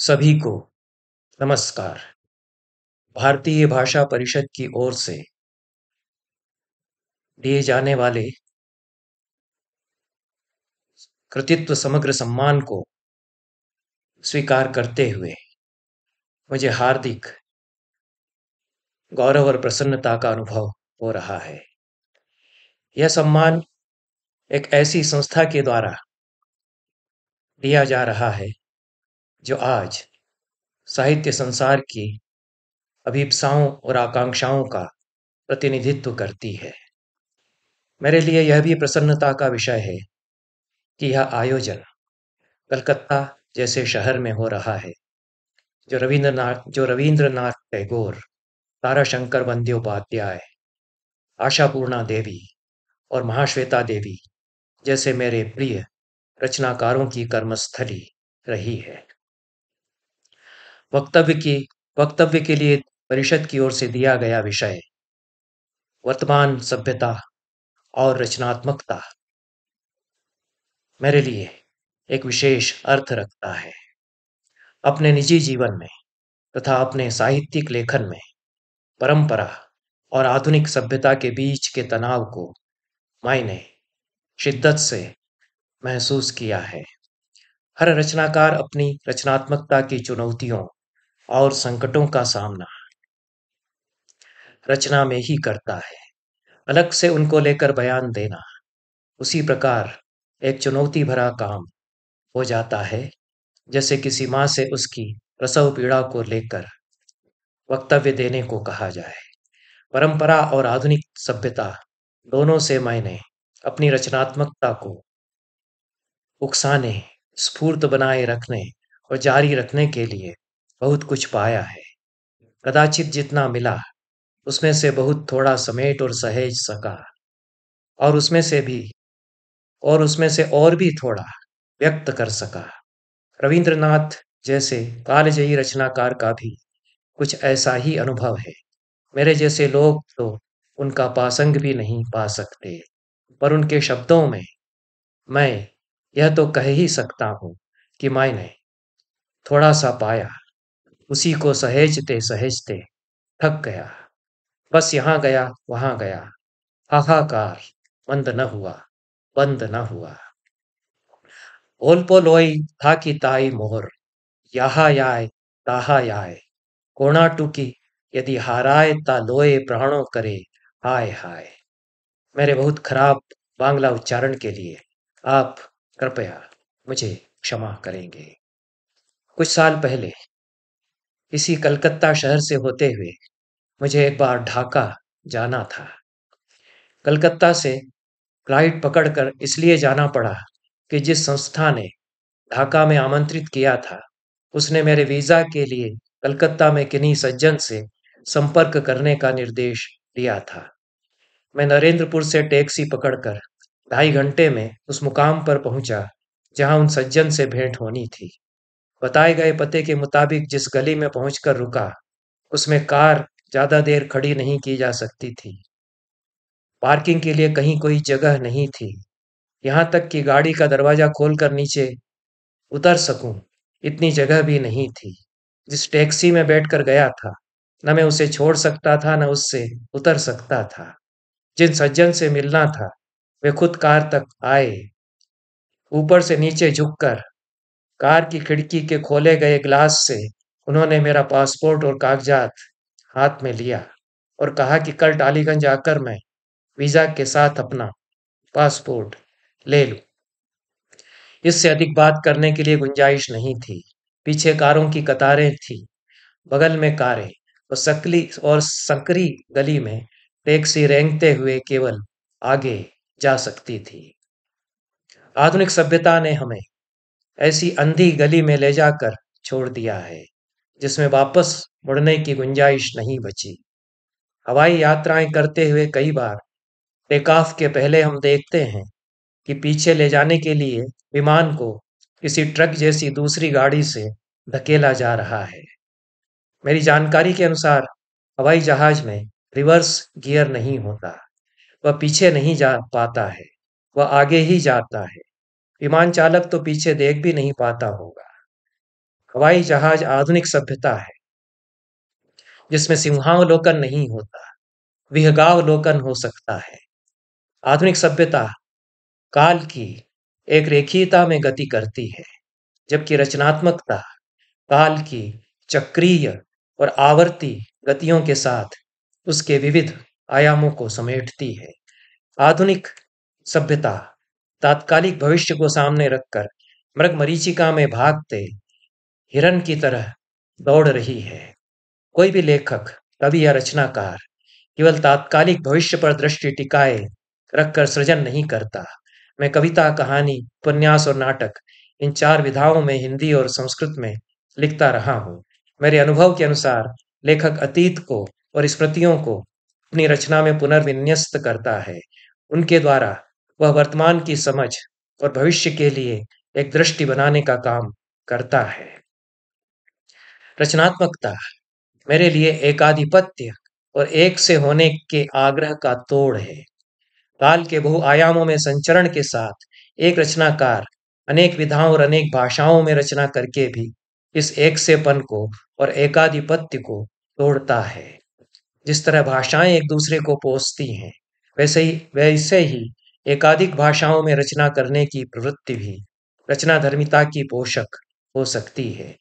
सभी को नमस्कार भारतीय भाषा परिषद की ओर से दिए जाने वाले कृतित्व समग्र सम्मान को स्वीकार करते हुए मुझे हार्दिक गौरव और प्रसन्नता का अनुभव हो रहा है यह सम्मान एक ऐसी संस्था के द्वारा दिया जा रहा है जो आज साहित्य संसार की अभिप्साओं और आकांक्षाओं का प्रतिनिधित्व करती है मेरे लिए यह भी प्रसन्नता का विषय है कि यह आयोजन कलकत्ता जैसे शहर में हो रहा है जो रविंद्रनाथ जो रविंद्रनाथ टैगोर ताराशंकर बंदोपाध्याय आशापूर्णा देवी और महाश्वेता देवी जैसे मेरे प्रिय रचनाकारों की कर्मस्थली रही है वक्तव्य की वक्तव्य के लिए परिषद की ओर से दिया गया विषय वर्तमान सभ्यता और रचनात्मकता मेरे लिए एक विशेष अर्थ रखता है अपने निजी जीवन में तथा अपने साहित्यिक लेखन में परंपरा और आधुनिक सभ्यता के बीच के तनाव को मैंने शिद्दत से महसूस किया है हर रचनाकार अपनी रचनात्मकता की चुनौतियों और संकटों का सामना रचना में ही करता है अलग से उनको लेकर बयान देना उसी प्रकार एक चुनौती भरा काम हो जाता है जैसे किसी माँ से उसकी प्रसव पीड़ा को लेकर वक्तव्य देने को कहा जाए परंपरा और आधुनिक सभ्यता दोनों से मैंने अपनी रचनात्मकता को उकसाने स्फूर्त बनाए रखने और जारी रखने के लिए बहुत कुछ पाया है कदाचित जितना मिला उसमें से बहुत थोड़ा समेट और सहेज सका और उसमें से भी और उसमें से और भी थोड़ा व्यक्त कर सका रविंद्रनाथ जैसे कालजयी रचनाकार का भी कुछ ऐसा ही अनुभव है मेरे जैसे लोग तो उनका पासंग भी नहीं पा सकते पर उनके शब्दों में मैं यह तो कह ही सकता हूं कि मैंने थोड़ा सा पाया उसी को सहेजते सहेजते थक गया बस यहाँ गया वहां गया हाहाकार बंद न हुआ बंद न हुआ ओल्पो लोई था कि ताई मोहर यहा याय ताहा याय कोणा टूकी यदि हाराय ता लोए प्राणों करे हाय हाय मेरे बहुत खराब बांग्ला उच्चारण के लिए आप कृपया मुझे क्षमा करेंगे कुछ साल पहले इसी कलकत्ता शहर से होते हुए मुझे एक बार ढाका जाना था कलकत्ता से फ्लाइट पकड़कर इसलिए जाना पड़ा कि जिस संस्था ने ढाका में आमंत्रित किया था उसने मेरे वीज़ा के लिए कलकत्ता में किन्हीं सज्जन से संपर्क करने का निर्देश दिया था मैं नरेंद्रपुर से टैक्सी पकड़कर ढाई घंटे में उस मुकाम पर पहुंचा जहां उन सज्जन से भेंट होनी थी बताए गए पते के मुताबिक जिस गली में पहुंचकर रुका उसमें कार ज़्यादा देर खड़ी नहीं की जा सकती थी पार्किंग के लिए कहीं कोई जगह नहीं थी यहाँ तक कि गाड़ी का दरवाज़ा खोलकर नीचे उतर सकूं इतनी जगह भी नहीं थी जिस टैक्सी में बैठकर गया था न मैं उसे छोड़ सकता था न उससे उतर सकता था जिन सज्जन से मिलना था वे खुद कार तक आए ऊपर से नीचे झुककर कार की खिड़की के खोले गए ग्लास से उन्होंने मेरा पासपोर्ट और कागजात हाथ में लिया और कहा कि कल टालीगंज आकर मैं वीज़ा के साथ अपना पासपोर्ट ले लूं। इससे अधिक बात करने के लिए गुंजाइश नहीं थी पीछे कारों की कतारें थी बगल में कारें और सकली और सकरी गली में टैक्सी रेंगते हुए केवल आगे जा सकती थी आधुनिक सभ्यता ने हमें ऐसी अंधी गली में ले जाकर छोड़ दिया है जिसमें वापस मुड़ने की गुंजाइश नहीं बची हवाई यात्राएं करते हुए कई बार ऑफ के पहले हम देखते हैं कि पीछे ले जाने के लिए विमान को किसी ट्रक जैसी दूसरी गाड़ी से धकेला जा रहा है मेरी जानकारी के अनुसार हवाई जहाज में रिवर्स गियर नहीं होता वह पीछे नहीं जा पाता है वह आगे ही जाता है विमान चालक तो पीछे देख भी नहीं पाता होगा हवाई जहाज आधुनिक सभ्यता है जिसमें सिंहावलोकन नहीं होता विहगावलोकन हो सकता है आधुनिक सभ्यता काल की एक रेखीयता में गति करती है जबकि रचनात्मकता काल की चक्रीय और आवर्ती गतियों के साथ उसके विविध आयामों को समेटती है आधुनिक सभ्यता तात्कालिक भविष्य को सामने रखकर मृग मरीचिका में भागते हिरण की तरह दौड़ रही है कोई भी लेखक कवि या रचनाकार केवल तात्कालिक भविष्य पर दृष्टि टिकाए रखकर सृजन नहीं करता मैं कविता कहानी उपन्यास और नाटक इन चार विधाओं में हिंदी और संस्कृत में लिखता रहा हूँ मेरे अनुभव के अनुसार लेखक अतीत को और स्मृतियों को अपनी रचना में पुनर्विन्यस्त करता है उनके द्वारा वह वर्तमान की समझ और भविष्य के लिए एक दृष्टि बनाने का काम करता है रचनात्मकता मेरे लिए एकाधिपत्य और एक से होने के आग्रह का तोड़ है काल के बहुआयामों में संचरण के साथ एक रचनाकार अनेक विधाओं और अनेक भाषाओं में रचना करके भी इस एक सेपन को और एकाधिपत्य को तोड़ता है जिस तरह भाषाएं एक दूसरे को पोसती हैं वैसे ही वैसे ही एकाधिक भाषाओं में रचना करने की प्रवृत्ति भी रचना धर्मिता की पोषक हो सकती है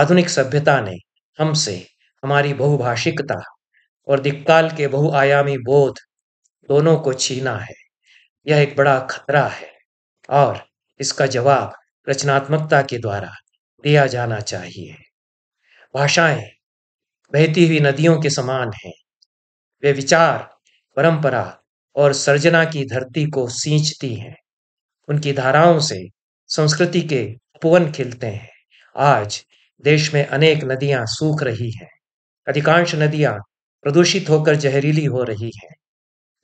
आधुनिक सभ्यता ने हमसे हमारी बहुभाषिकता और दिक्काल के बहुआयामी बोध दोनों को छीना है यह एक बड़ा खतरा है और इसका जवाब रचनात्मकता के द्वारा दिया जाना चाहिए भाषाएं बहती हुई नदियों के समान हैं वे विचार परंपरा और सर्जना की धरती को सींचती हैं उनकी धाराओं से संस्कृति के पवन खिलते हैं आज देश में अनेक नदियां सूख रही हैं अधिकांश नदियां प्रदूषित होकर जहरीली हो रही हैं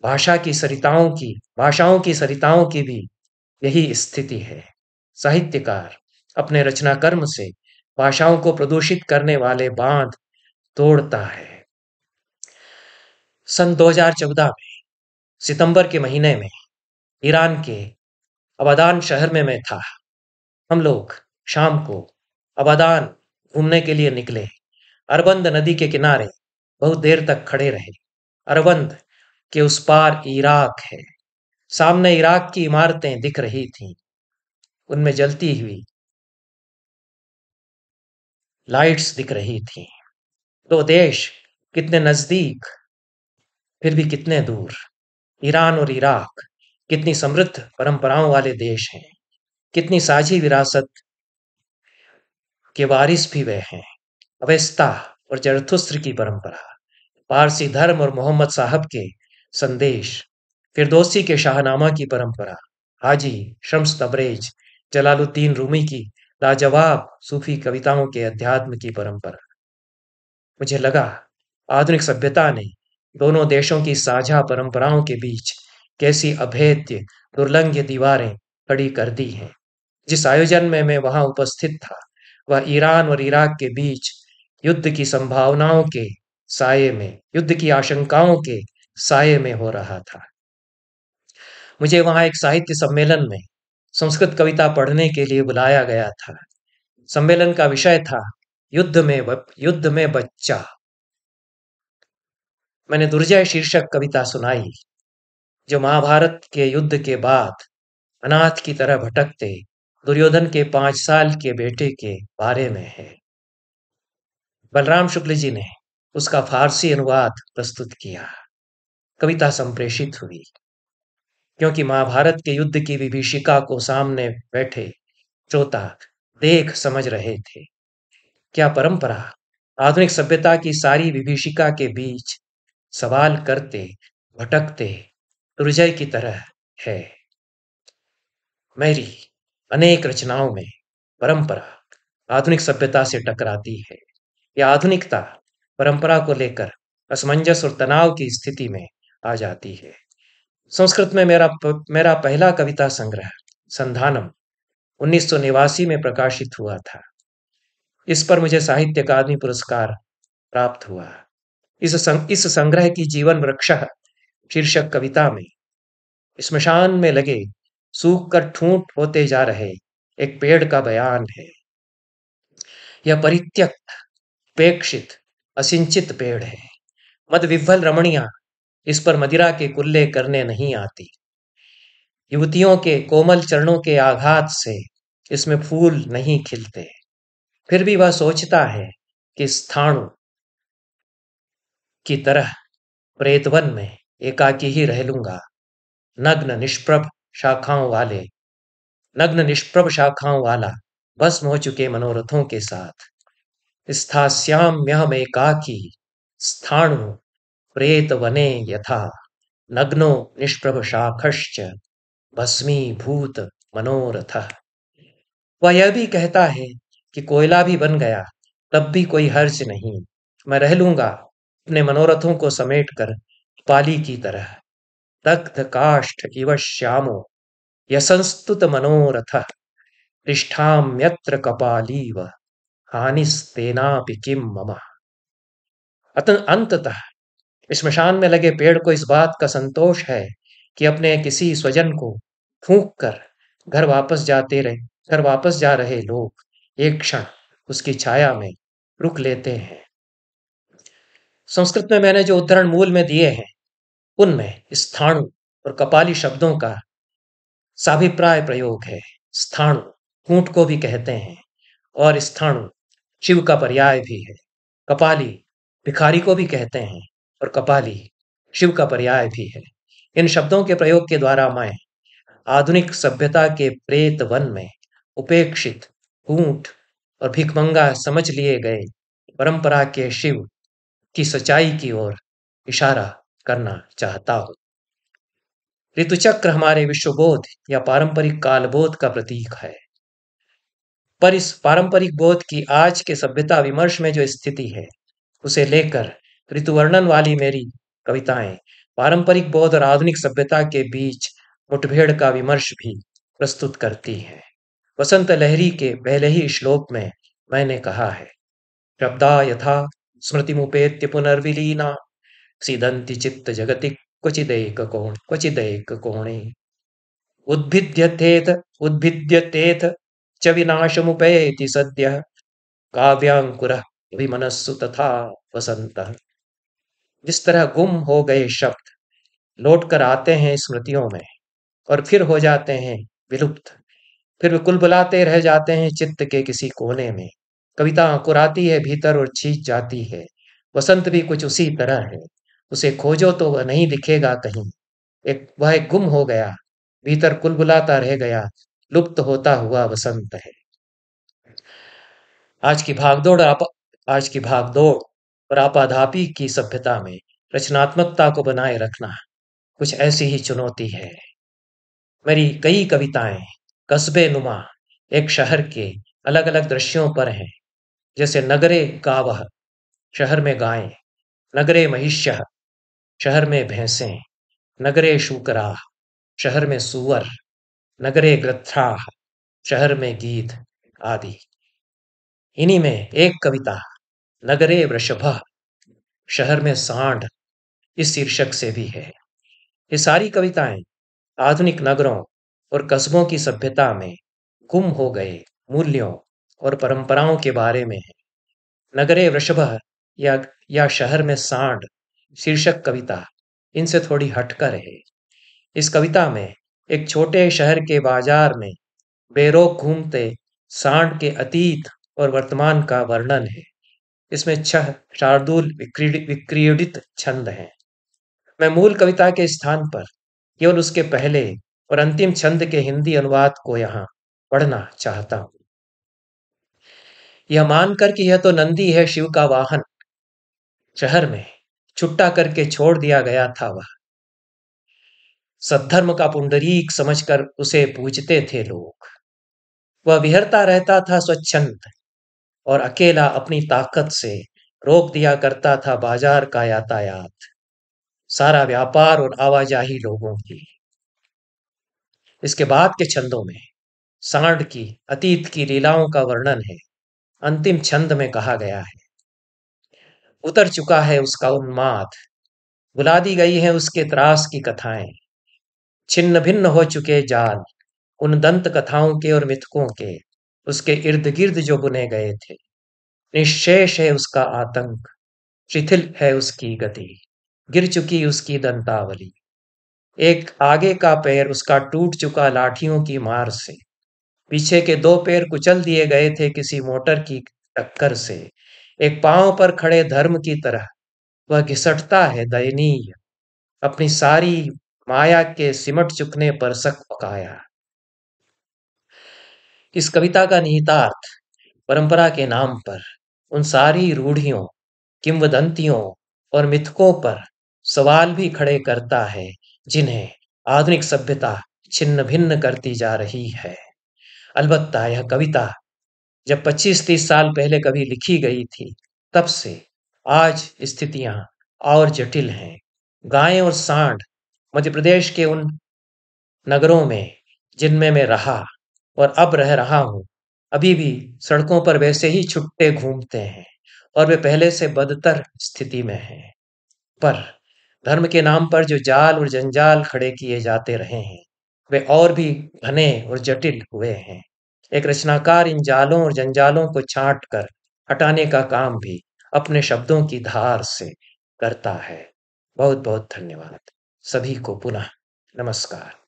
भाषा की सरिताओं की भाषाओं की सरिताओं की भी यही स्थिति है साहित्यकार अपने रचना कर्म से भाषाओं को प्रदूषित करने वाले बांध तोड़ता है सन 2014 में सितंबर के महीने में ईरान के अबादान शहर में मैं था हम लोग शाम को अबादान घूमने के लिए निकले अरबंद नदी के किनारे बहुत देर तक खड़े रहे अरबंद के उस पार इराक है सामने इराक की इमारतें दिख रही थी उनमें जलती हुई लाइट्स दिख रही थी दो तो देश कितने नजदीक फिर भी कितने दूर ईरान और इराक कितनी समृद्ध परंपराओं वाले देश हैं कितनी साझी विरासत के वारिस भी वे हैं अवेस्ता और जरथुस्त्र की परंपरा पारसी धर्म और मोहम्मद साहब के संदेश फिरदोसी के शाहनामा की परंपरा हाजी शम्स तबरेज जलालुद्दीन रूमी की लाजवाब सूफी कविताओं के अध्यात्म की परंपरा मुझे लगा आधुनिक सभ्यता ने दोनों देशों की साझा परंपराओं के बीच कैसी अभेद्य दुर्लंघ्य दीवारें खड़ी कर दी हैं जिस आयोजन में मैं वहां उपस्थित था वह ईरान और इराक के बीच युद्ध की संभावनाओं के साय में युद्ध की आशंकाओं के साय में हो रहा था मुझे वहां एक साहित्य सम्मेलन में संस्कृत कविता पढ़ने के लिए बुलाया गया था सम्मेलन का विषय था युद्ध में युद्ध में बच्चा मैंने दुर्जय शीर्षक कविता सुनाई जो महाभारत के युद्ध के बाद अनाथ की तरह भटकते दुर्योधन के पांच साल के बेटे के बारे में है बलराम शुक्ल जी ने उसका फारसी अनुवाद प्रस्तुत किया कविता संप्रेषित हुई क्योंकि महाभारत के युद्ध की विभीषिका को सामने बैठे श्रोता देख समझ रहे थे क्या परंपरा आधुनिक सभ्यता की सारी विभीषिका के बीच सवाल करते भटकते दुर्जय तो की तरह है मेरी अनेक रचनाओं में परंपरा आधुनिक सभ्यता से टकराती है यह आधुनिकता परंपरा को लेकर असमंजस और तनाव की स्थिति में आ जाती है संस्कृत में मेरा मेरा पहला कविता संग्रह संधानम उन्नीस में प्रकाशित हुआ था इस पर मुझे साहित्य अकादमी पुरस्कार प्राप्त हुआ इस संग, इस संग्रह की जीवन वृक्ष शीर्षक कविता में स्मशान में लगे सूख कर ठूंठ होते जा रहे एक पेड़ का बयान है यह परित्यक्त पेक्षित असिंचित पेड़ है मद विभल रमणिया इस पर मदिरा के कुल्ले करने नहीं आती युवतियों के कोमल चरणों के आघात से इसमें फूल नहीं खिलते फिर भी वह सोचता है कि स्थाणु की तरह प्रेतवन में एकाकी ही रह लूंगा नग्न निष्प्रभ शाखाओं वाले नग्न निष्प्रभ शाखाओं वाला भस्म हो चुके मनोरथों के साथ स्थास्याम्यहमेकाकी स्थाणु वने यथा नग्नो निष्प्रभ शाखश्च भस्मीभूत मनोरथ वह यह भी कहता है कि कोयला भी बन गया तब भी कोई हर्ज नहीं मैं रह लूंगा अपने मनोरथों को समेट कर पाली की तरह दग्ध काष्ठ इव श्यामो यसंस्तुत मनोरथ तिष्ठाम्यत्र कपालीव हानिस्तेनापि किम मम अत अंततः श्मशान में लगे पेड़ को इस बात का संतोष है कि अपने किसी स्वजन को फूंक कर घर वापस जाते रहे घर वापस जा रहे लोग एक क्षण उसकी छाया में रुक लेते हैं संस्कृत में मैंने जो उदाहरण मूल में दिए हैं उनमें स्थाणु और कपाली शब्दों का साभिप्राय प्रयोग है स्थाणु कूट को भी कहते हैं और स्थाणु शिव का पर्याय भी है कपाली भिखारी को भी कहते हैं और कपाली शिव का पर्याय भी है इन शब्दों के प्रयोग के द्वारा मैं आधुनिक सभ्यता के प्रेत वन में उपेक्षित ऊंट और भिकमंगा समझ लिए गए परंपरा के शिव की सच्चाई की ओर इशारा करना चाहता हूं ऋतुचक्र हमारे विश्वबोध या पारंपरिक कालबोध का प्रतीक है पर इस पारंपरिक बोध की आज के सभ्यता विमर्श में जो स्थिति है उसे लेकर ऋतुवर्णन वाली मेरी कविताएं पारंपरिक बोध और आधुनिक सभ्यता के बीच मुठभेड़ का विमर्श भी प्रस्तुत करती है वसंत लहरी के पहले ही श्लोक में मैंने कहा है शब्दा यथा स्मृति मुपेत्य पुनर्विलीना सिदंति चित्त जगति क्वचिदेक कोण क्वचिदेक कोणे उद्भिद्यतेत उद्भिद्यतेत च विनाश मुपेति सद्य काव्यांकुर विमनस्सु तथा वसंत जिस तरह गुम हो गए शब्द लौट कर आते हैं स्मृतियों में और फिर हो जाते हैं विलुप्त फिर वे कुल रह जाते हैं चित्त के किसी कोने में कविता अंकुराती है भीतर और छींच जाती है वसंत भी कुछ उसी तरह है उसे खोजो तो वह नहीं दिखेगा कहीं एक वह एक गुम हो गया भीतर कुलबुलाता रह गया लुप्त होता हुआ वसंत है आज की भागदौड़ आप आज की भागदौड़ और आपाधापी की सभ्यता में रचनात्मकता को बनाए रखना कुछ ऐसी ही चुनौती है मेरी कई कविताएं कस्बे नुमा एक शहर के अलग अलग दृश्यों पर हैं जैसे नगरे गावह शहर में गायें नगरे महिष्य शहर में भैंसें नगरे शूकराह शहर में सुअर नगरे ग्रथा शहर में गीत आदि इन्हीं में एक कविता नगरे वृषभ शहर में सांड इस शीर्षक से भी है ये सारी कविताएं आधुनिक नगरों और कस्बों की सभ्यता में गुम हो गए मूल्यों और परंपराओं के बारे में है नगरे वृषभ या या शहर में सांड शीर्षक कविता इनसे थोड़ी हटकर है इस कविता में एक छोटे शहर के बाजार में बेरोक घूमते सांड के अतीत और वर्तमान का वर्णन है इसमें छह शार्दुल विक्रीडित छंद हैं मैं मूल कविता के स्थान पर केवल उसके पहले और अंतिम छंद के हिंदी अनुवाद को यहाँ पढ़ना चाहता हूँ यह मानकर कि यह तो नंदी है शिव का वाहन शहर में छुट्टा करके छोड़ दिया गया था वह सद्धर्म का पुंडरीक समझकर उसे पूजते थे लोग वह विहरता रहता था स्वच्छंद और अकेला अपनी ताकत से रोक दिया करता था बाजार का यातायात सारा व्यापार और आवाजाही लोगों की इसके बाद के छंदों में सांड की अतीत की लीलाओं का वर्णन है अंतिम छंद में कहा गया है उतर चुका है उसका उन्माद बुला दी गई है उसके त्रास की कथाएं छिन्न भिन्न हो चुके जाल उन दंत कथाओं के और मिथकों के उसके इर्द गिर्द जो बुने गए थे निशेष है उसका आतंक शिथिल है उसकी गति गिर चुकी उसकी दंतावली एक आगे का पैर उसका टूट चुका लाठियों की मार से पीछे के दो पैर कुचल दिए गए थे किसी मोटर की टक्कर से एक पांव पर खड़े धर्म की तरह वह घिसटता है दयनीय अपनी सारी माया के सिमट चुकने पर सक पकाया इस कविता का निहितार्थ परंपरा के नाम पर उन सारी रूढ़ियों किंवदंतियों और मिथकों पर सवाल भी खड़े करता है जिन्हें आधुनिक सभ्यता छिन्न भिन्न करती जा रही है अलबत्ता यह कविता जब 25-30 साल पहले कभी लिखी गई थी तब से आज स्थितियां और जटिल हैं गायें और सांड मध्य प्रदेश के उन नगरों में जिनमें मैं रहा और अब रह रहा हूं अभी भी सड़कों पर वैसे ही छुट्टे घूमते हैं और वे पहले से बदतर स्थिति में हैं पर धर्म के नाम पर जो जाल और जंजाल खड़े किए जाते रहे हैं वे और भी घने और जटिल हुए हैं एक रचनाकार इन जालों और जंजालों को छांट कर हटाने का काम भी अपने शब्दों की धार से करता है बहुत बहुत धन्यवाद सभी को पुनः नमस्कार